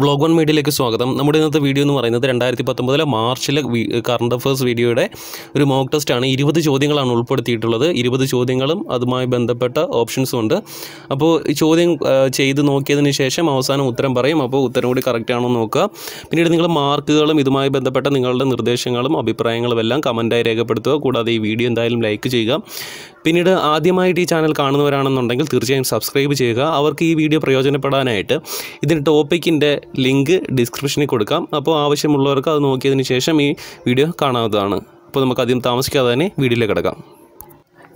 vlog one മീഡിയയിലേക്ക് സ്വാഗതം നമ്മുടെ ഇന്നത്തെ വീഡിയോ എന്ന് പറയുന്നത് രണ്ടായിരത്തി പത്തൊമ്പതിലെ മാർച്ചിലെ കറണ്ട് അഫയേഴ്സ് വീഡിയോയുടെ ഒരു മോക്ക് ടെസ്റ്റ് ആണ് ഇരുപത് ചോദ്യങ്ങളാണ് ഉൾപ്പെടുത്തിയിട്ടുള്ളത് ഇരുപത് ചോദ്യങ്ങളും അതുമായി ബന്ധപ്പെട്ട ഓപ്ഷൻസും ഉണ്ട് അപ്പോൾ ഈ ചോദ്യം ചെയ്ത് നോക്കിയതിന് ശേഷം അവസാനം ഉത്തരം പറയും അപ്പോൾ ഉത്തരം കൂടി കറക്റ്റ് ആണോ നോക്കുക പിന്നീട് നിങ്ങൾ മാർക്കുകളും ഇതുമായി ബന്ധപ്പെട്ട നിങ്ങളുടെ നിർദ്ദേശങ്ങളും അഭിപ്രായങ്ങളും എല്ലാം കമൻറ്റായി രേഖപ്പെടുത്തുക കൂടാതെ ഈ വീഡിയോ എന്തായാലും ലൈക്ക് ചെയ്യുക പിന്നീട് ആദ്യമായിട്ട് ഈ ചാനൽ കാണുന്നവരാണെന്നുണ്ടെങ്കിൽ തീർച്ചയായും സബ്സ്ക്രൈബ് ചെയ്യുക അവർക്ക് ഈ വീഡിയോ പ്രയോജനപ്പെടാനായിട്ട് ഇതിന് ടോപ്പിക്കിൻ്റെ ലിങ്ക് ഡിസ്ക്രിപ്ഷനിൽ കൊടുക്കാം അപ്പോൾ ആവശ്യമുള്ളവർക്ക് അത് നോക്കിയതിന് ശേഷം ഈ വീഡിയോ കാണാവുന്നതാണ് അപ്പോൾ നമുക്ക് അധികം താമസിക്കാതെ തന്നെ വീഡിയോയിലേക്ക് കിടക്കാം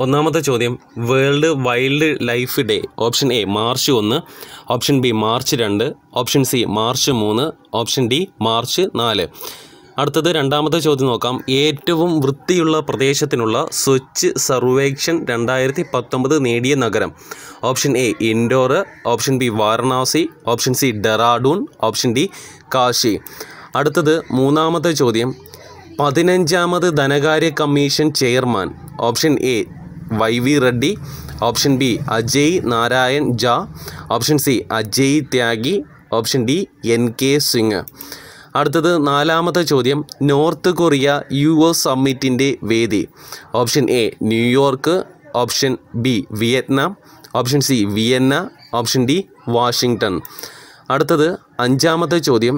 ഒന്നാമത്തെ ചോദ്യം world wildlife day option A March ഒന്ന് ഓപ്ഷൻ ബി മാർച്ച് രണ്ട് ഓപ്ഷൻ സി മാർച്ച് മൂന്ന് ഓപ്ഷൻ ഡി മാർച്ച് നാല് അടുത്തത് രണ്ടാമത്തെ ചോദ്യം നോക്കാം ഏറ്റവും വൃത്തിയുള്ള പ്രദേശത്തിനുള്ള സ്വച്ഛ് സർവേക്ഷൻ രണ്ടായിരത്തി പത്തൊമ്പത് നേടിയ നഗരം option A Indore option B Varanasi option C Dehradun option D Kashi അടുത്തത് മൂന്നാമത്തെ ചോദ്യം പതിനഞ്ചാമത് ധനകാര്യ commission chairman option A Y V Reddy option B Ajay Narayan Jha option C Ajay Tyagi option D N K Singh അടുത്തത് നാലാമത്തെ ചോദ്യം നോർത്ത് കൊറിയ യു എസ് സമ്മിറ്റിൻ്റെ വേദി option A New York option B Vietnam option C Vienna option D Washington അടുത്തത് അഞ്ചാമത്തെ ചോദ്യം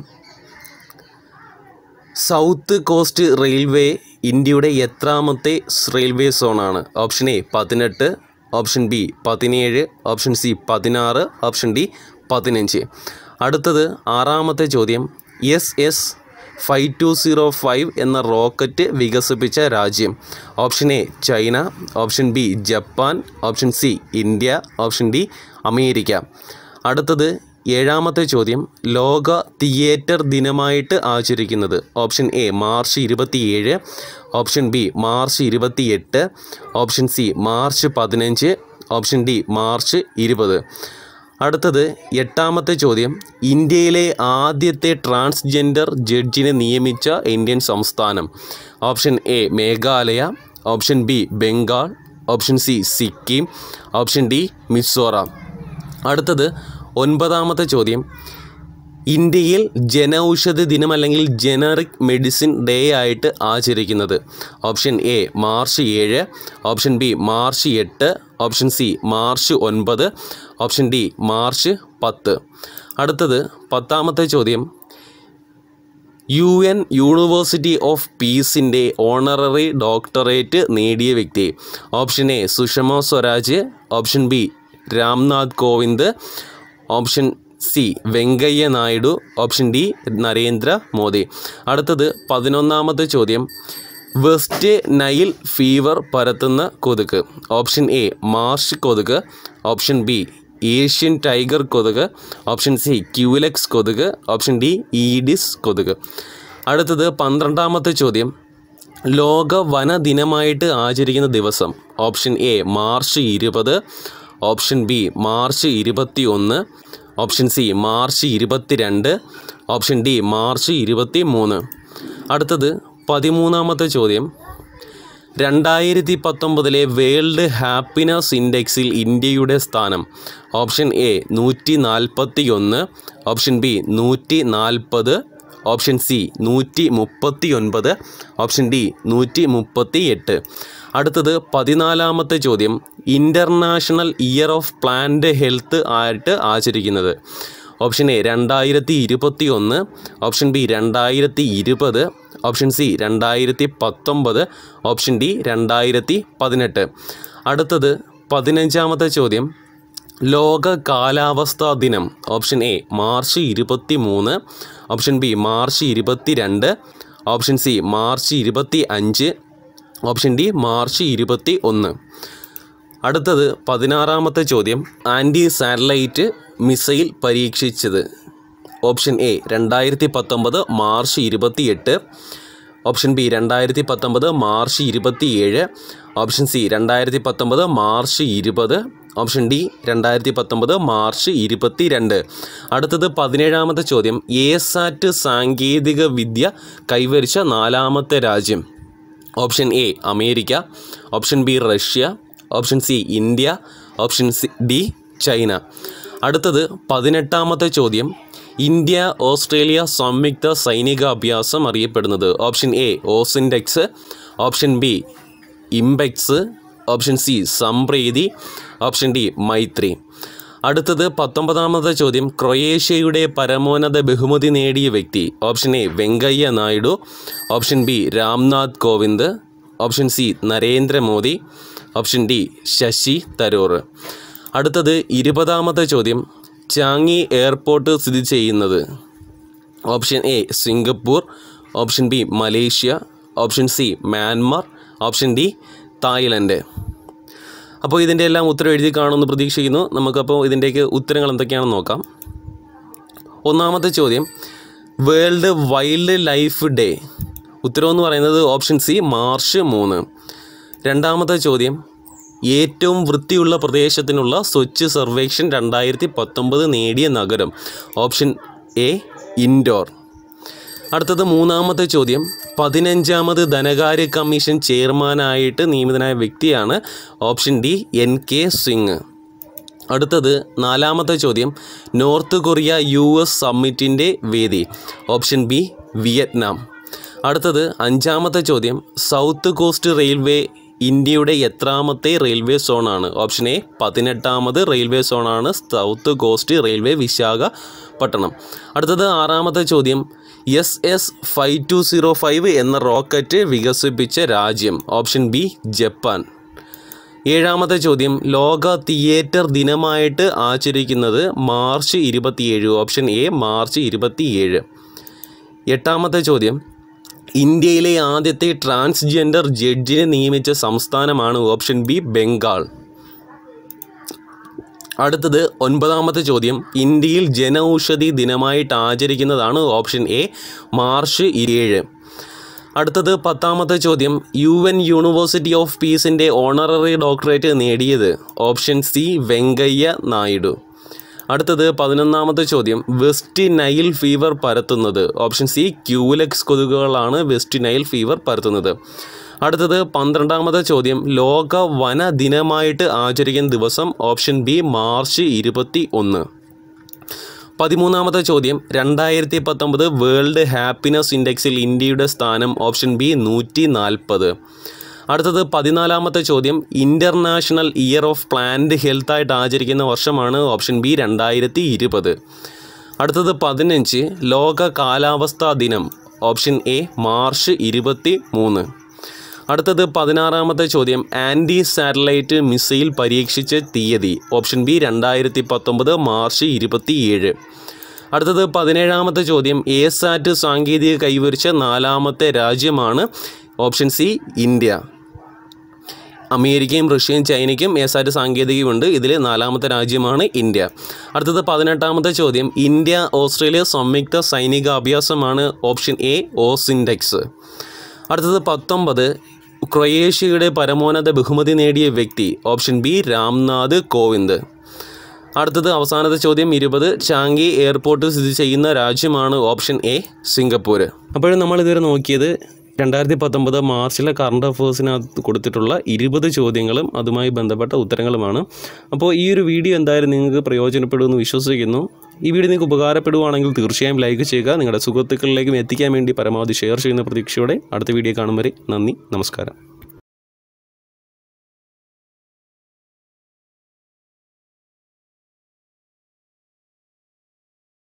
സൗത്ത് കോസ്റ്റ് റെയിൽവേ ഇന്ത്യയുടെ എത്രാമത്തെ റെയിൽവേ സോണാണ് ഓപ്ഷൻ എ പതിനെട്ട് ഓപ്ഷൻ ബി പതിനേഴ് ഓപ്ഷൻ സി പതിനാറ് ഓപ്ഷൻ ഡി പതിനഞ്ച് അടുത്തത് ആറാമത്തെ ചോദ്യം S S five two zero five എന്ന റോക്കറ്റ് വികസിപ്പിച്ച രാജ്യം option A China option B Japan option C India option D America അടുത്തത് ഏഴാമത്തെ ചോദ്യം ലോക തിയേറ്റർ ദിനമായിട്ട് ആചരിക്കുന്നത് ഓപ്ഷൻ എ മാർച്ച് ഇരുപത്തിയേഴ് ഓപ്ഷൻ ബി മാർച്ച് ഇരുപത്തിയെട്ട് ഓപ്ഷൻ സി മാർച്ച് പതിനഞ്ച് ഓപ്ഷൻ ഡി മാർച്ച് ഇരുപത് അടുത്തത് എട്ടാമത്തെ ചോദ്യം ഇന്ത്യയിലെ ആദ്യത്തെ ട്രാൻസ്ജെൻഡർ ജഡ്ജിനെ നിയമിച്ച ഇന്ത്യൻ സംസ്ഥാനം option A Meghalaya option B Bengal option C Sikkim option D Mizoram അടുത്തത് ഒൻപതാമത്തെ ചോദ്യം ഇന്ത്യയിൽ ജനൌഷധി ദിനം അല്ലെങ്കിൽ ജനറിക് മെഡിസിൻ ഡേ ആയിട്ട് ആചരിക്കുന്നത് ഓപ്ഷൻ എ മാർച്ച് ഏഴ് ഓപ്ഷൻ ബി മാർച്ച് എട്ട് ഓപ്ഷൻ സി മാർച്ച് ഒൻപത് ഓപ്ഷൻ ഡി മാർച്ച് പത്ത് അടുത്തത് പത്താമത്തെ ചോദ്യം യു എൻ യൂണിവേഴ്സിറ്റി ഓഫ് പീസിൻ്റെ ഓണററി ഡോക്ടറേറ്റ് നേടിയ വ്യക്തി option A Sushma Swaraj option B Ram Nath Kovind option C Venkaiah Naidu option D Narendra Modi അടുത്തത് പതിനൊന്നാമത്തെ ചോദ്യം വെസ്റ്റ് നൈൽ ഫീവർ പരത്തുന്ന കൊതുക് ഓപ്ഷൻ എ മാർഷ് കൊതുക് ഓപ്ഷൻ ബി ഏഷ്യൻ ടൈഗർ കൊതുക് ഓപ്ഷൻ സി ക്യൂലെക്സ് കൊതുക് ഓപ്ഷൻ ഡി ഈഡിസ് കൊതുക് അടുത്തത് പന്ത്രണ്ടാമത്തെ ചോദ്യം ലോക വന ആചരിക്കുന്ന ദിവസം ഓപ്ഷൻ എ മാർച്ച് ഇരുപത് ഓപ്ഷൻ ബി മാർച്ച് ഇരുപത്തി ഒന്ന് ഓപ്ഷൻ സി മാർച്ച് രണ്ട് ഓപ്ഷൻ ഡി മാർച്ച് ഇരുപത്തി മൂന്ന് അടുത്തത് പതിമൂന്നാമത്തെ ചോദ്യം രണ്ടായിരത്തി പത്തൊമ്പതിലെ വേൾഡ് ഹാപ്പിനെസ് ഇൻഡെക്സിൽ ഇന്ത്യയുടെ സ്ഥാനം ഓപ്ഷൻ എ നൂറ്റി നാൽപ്പത്തി ഒന്ന് ഓപ്ഷൻ ബി നൂറ്റി നാൽപ്പത് ഓപ്ഷൻ സി നൂറ്റി മുപ്പത്തി ഒൻപത് ഓപ്ഷൻ ഡി നൂറ്റി മുപ്പത്തി എട്ട് അടുത്തത് പതിനാലാമത്തെ ചോദ്യം international year of plant health ആയിട്ട് ആചരിക്കുന്നത് ഓപ്ഷൻ എ രണ്ടായിരത്തി ഇരുപത്തി ഒന്ന് ഓപ്ഷൻ ബി രണ്ടായിരത്തി ഇരുപത് ഓപ്ഷൻ സി രണ്ടായിരത്തി പത്തൊമ്പത് ഓപ്ഷൻ ഡി രണ്ടായിരത്തി പതിനെട്ട് അടുത്തത് പതിനഞ്ചാമത്തെ ചോദ്യം ലോക കാലാവസ്ഥാ ദിനം ഓപ്ഷൻ എ മാർച്ച് ഇരുപത്തി മൂന്ന് ഓപ്ഷൻ ബി മാർച്ച് ഇരുപത്തി രണ്ട് ഓപ്ഷൻ സി മാർച്ച് ഇരുപത്തി അഞ്ച് ഓപ്ഷൻ ഡി മാർച്ച് ഇരുപത്തി ഒന്ന് അടുത്തത് പതിനാറാമത്തെ ചോദ്യം ആൻറ്റി സാറ്റലൈറ്റ് മിസൈൽ പരീക്ഷിച്ചത് ഓപ്ഷൻ എ രണ്ടായിരത്തി പത്തൊമ്പത് മാർച്ച് ഇരുപത്തിയെട്ട് ഓപ്ഷൻ ബി രണ്ടായിരത്തി പത്തൊമ്പത് മാർച്ച് ഇരുപത്തിയേഴ് ഓപ്ഷൻ സി രണ്ടായിരത്തി പത്തൊമ്പത് മാർച്ച് ഇരുപത് ഓപ്ഷൻ ഡി രണ്ടായിരത്തി പത്തൊമ്പത് മാർച്ച് ഇരുപത്തി രണ്ട് അടുത്തത് പതിനേഴാമത്തെ ചോദ്യം എ സാറ്റ് സാങ്കേതിക വിദ്യ കൈവരിച്ച നാലാമത്തെ രാജ്യം option A America option B Russia option C India option C D China അടുത്തത് പതിനെട്ടാമത്തെ ചോദ്യം ഇന്ത്യ ഓസ്ട്രേലിയ സംയുക്ത സൈനികാഭ്യാസം അറിയപ്പെടുന്നത് option A AUSINDEX option B IMBEX option C Sampriti option D Maitree അടുത്തത് പത്തൊമ്പതാമത്തെ ചോദ്യം ക്രൊയേഷ്യയുടെ പരമോന്നത ബഹുമതി നേടിയ വ്യക്തി option A Venkaiah Naidu option B Ram Nath Kovind option C Narendra Modi option D Shashi Tharoor അടുത്തത് ഇരുപതാമത്തെ ചോദ്യം ചാങ്ങി എയർപോർട്ട് സ്ഥിതി ചെയ്യുന്നത് option A Singapore option B Malaysia option C Myanmar option D Thailand അപ്പോൾ ഇതിൻ്റെ എല്ലാം ഉത്തരം എഴുതി കാണുമെന്ന് പ്രതീക്ഷിക്കുന്നു നമുക്കപ്പോൾ ഇതിൻ്റെയൊക്കെ ഉത്തരങ്ങൾ എന്തൊക്കെയാണെന്ന് നോക്കാം ഒന്നാമത്തെ ചോദ്യം വേൾഡ് വൈൽഡ് ലൈഫ് ഡേ ഉത്തരമെന്ന് പറയുന്നത് ഓപ്ഷൻ സി മാർച്ച് മൂന്ന് രണ്ടാമത്തെ ചോദ്യം ഏറ്റവും വൃത്തിയുള്ള പ്രദേശത്തിനുള്ള സ്വച്ഛ് സർവേക്ഷൻ രണ്ടായിരത്തി പത്തൊമ്പത് നേടിയ നഗരം ഓപ്ഷൻ എ ഇൻഡോർ അടുത്തത് മൂന്നാമത്തെ ചോദ്യം പതിനഞ്ചാമത് ധനകാര്യ കമ്മീഷൻ ചെയർമാനായിട്ട് നിയമിതനായ വ്യക്തിയാണ് option D N K Singh അടുത്തത് നാലാമത്തെ ചോദ്യം നോർത്ത് കൊറിയ യു എസ് സമ്മിറ്റിൻ്റെ വേദി ഓപ്ഷൻ ബി വിയറ്റ്നാം അടുത്തത് അഞ്ചാമത്തെ ചോദ്യം സൗത്ത് കോസ്റ്റ് റെയിൽവേ ഇന്ത്യയുടെ എത്രാമത്തെ റെയിൽവേ സോണാണ് ഓപ്ഷൻ എ പതിനെട്ടാമത് റെയിൽവേ സോണാണ് സൗത്ത് കോസ്റ്റ് റെയിൽവേ വിശാഖപട്ടണം അടുത്തത് ആറാമത്തെ ചോദ്യം S S five two zero five എന്ന റോക്കറ്റ് വികസിപ്പിച്ച രാജ്യം ഓപ്ഷൻ ബി ജപ്പാൻ ഏഴാമത്തെ ചോദ്യം ലോക തിയേറ്റർ ദിനമായിട്ട് ആചരിക്കുന്നത് മാർച്ച് ഇരുപത്തിയേഴ് ഓപ്ഷൻ എ മാർച്ച് ഇരുപത്തിയേഴ് എട്ടാമത്തെ ചോദ്യം ഇന്ത്യയിലെ ആദ്യത്തെ ട്രാൻസ്ജെൻഡർ ജഡ്ജിനെ നിയമിച്ച സംസ്ഥാനമാണ് ഓപ്ഷൻ ബി ബംഗാൾ അടുത്തത് ഒൻപതാമത്തെ ചോദ്യം ഇന്ത്യയിൽ ജനൌഷധി ദിനമായിട്ട് ആചരിക്കുന്നതാണ് ഓപ്ഷൻ എ മാർച്ച് ഏഴ് അടുത്തത് പത്താമത്തെ ചോദ്യം യു എൻ യൂണിവേഴ്സിറ്റി ഓഫ് പീസിൻ്റെ ഓണററി ഡോക്ടറേറ്റ് നേടിയത് ഓപ്ഷൻ സി വെങ്കയ്യ നായിഡു അടുത്തത് പതിനൊന്നാമത്തെ ചോദ്യം വെസ്റ്റ് നൈൽ ഫീവർ പരത്തുന്നത് ഓപ്ഷൻ സി ക്യൂലെക്സ് കൊതുകുകളാണ് വെസ്റ്റ് നൈൽ ഫീവർ പരത്തുന്നത് അടുത്തത് പന്ത്രണ്ടാമത്തെ ചോദ്യം ലോക വന ദിനമായിട്ട് ആചരിക്കുന്ന ദിവസം ഓപ്ഷൻ ബി മാർച്ച് ഇരുപത്തി ഒന്ന് പതിമൂന്നാമത്തെ ചോദ്യം രണ്ടായിരത്തി പത്തൊമ്പത് വേൾഡ് ഹാപ്പിനെസ് ഇൻഡെക്സിൽ ഇന്ത്യയുടെ സ്ഥാനം ഓപ്ഷൻ ബി നൂറ്റി നാൽപ്പത് അടുത്തത് പതിനാലാമത്തെ ചോദ്യം international year of plant health ആയിട്ട് ആചരിക്കുന്ന വർഷമാണ് ഓപ്ഷൻ ബി രണ്ടായിരത്തി ഇരുപത് അടുത്തത് പതിനഞ്ച് ലോക കാലാവസ്ഥാ ദിനം ഓപ്ഷൻ എ മാർച്ച് ഇരുപത്തി മൂന്ന് അടുത്തത് പതിനാറാമത്തെ ചോദ്യം ആൻറ്റി സാറ്റലൈറ്റ് മിസൈൽ പരീക്ഷിച്ച തീയതി ഓപ്ഷൻ ബി രണ്ടായിരത്തി പത്തൊമ്പത് മാർച്ച് ഇരുപത്തിയേഴ് അടുത്തത് പതിനേഴാമത്തെ ചോദ്യം എ സാറ്റ് സാങ്കേതിക കൈവരിച്ച നാലാമത്തെ രാജ്യമാണ് ഓപ്ഷൻ സി ഇന്ത്യ അമേരിക്കയും റഷ്യയും ചൈനയ്ക്കും ആറ്റ് സാങ്കേതികമുണ്ട് ഇതിൽ നാലാമത്തെ രാജ്യമാണ് ഇന്ത്യ അടുത്തത് പതിനെട്ടാമത്തെ ചോദ്യം ഇന്ത്യ ഓസ്ട്രേലിയ സംയുക്ത സൈനിക അഭ്യാസമാണ് ഓപ്ഷൻ എ ഓസിൻഡെക്സ് അടുത്തത് പത്തൊമ്പത് ക്രൊയേഷ്യയുടെ പരമോന്നത ബഹുമതി നേടിയ വ്യക്തി ഓപ്ഷൻ ബി രാംനാഥ് കോവിന്ദ് അടുത്തത് അവസാനത്തെ ചോദ്യം ഇരുപത് ചാങ്കി എയർപോർട്ട് സ്ഥിതി ചെയ്യുന്ന രാജ്യമാണ് ഓപ്ഷൻ എ സിംഗപ്പൂർ അപ്പോഴും നമ്മളിതുവരെ നോക്കിയത് രണ്ടായിരത്തി പത്തൊമ്പത് മാർച്ചിലെ കറണ്ട് അഫേഴ്സിനകത്ത് കൊടുത്തിട്ടുള്ള ഇരുപത് ചോദ്യങ്ങളും അതുമായി ബന്ധപ്പെട്ട ഉത്തരങ്ങളുമാണ് അപ്പോൾ ഈ ഒരു വീഡിയോ എന്തായാലും നിങ്ങൾക്ക് പ്രയോജനപ്പെടുമെന്ന് വിശ്വസിക്കുന്നു ഈ വീഡിയോ നിങ്ങൾക്ക് ഉപകാരപ്പെടുവാണെങ്കിൽ തീർച്ചയായും ലൈക്ക് ചെയ്യുക നിങ്ങളുടെ സുഹൃത്തുക്കളിലേക്കും എത്തിക്കാൻ വേണ്ടി പരമാവധി ഷെയർ ചെയ്യുന്ന പ്രതീക്ഷയോടെ അടുത്ത വീഡിയോ കാണും വരെ നന്ദി നമസ്കാരം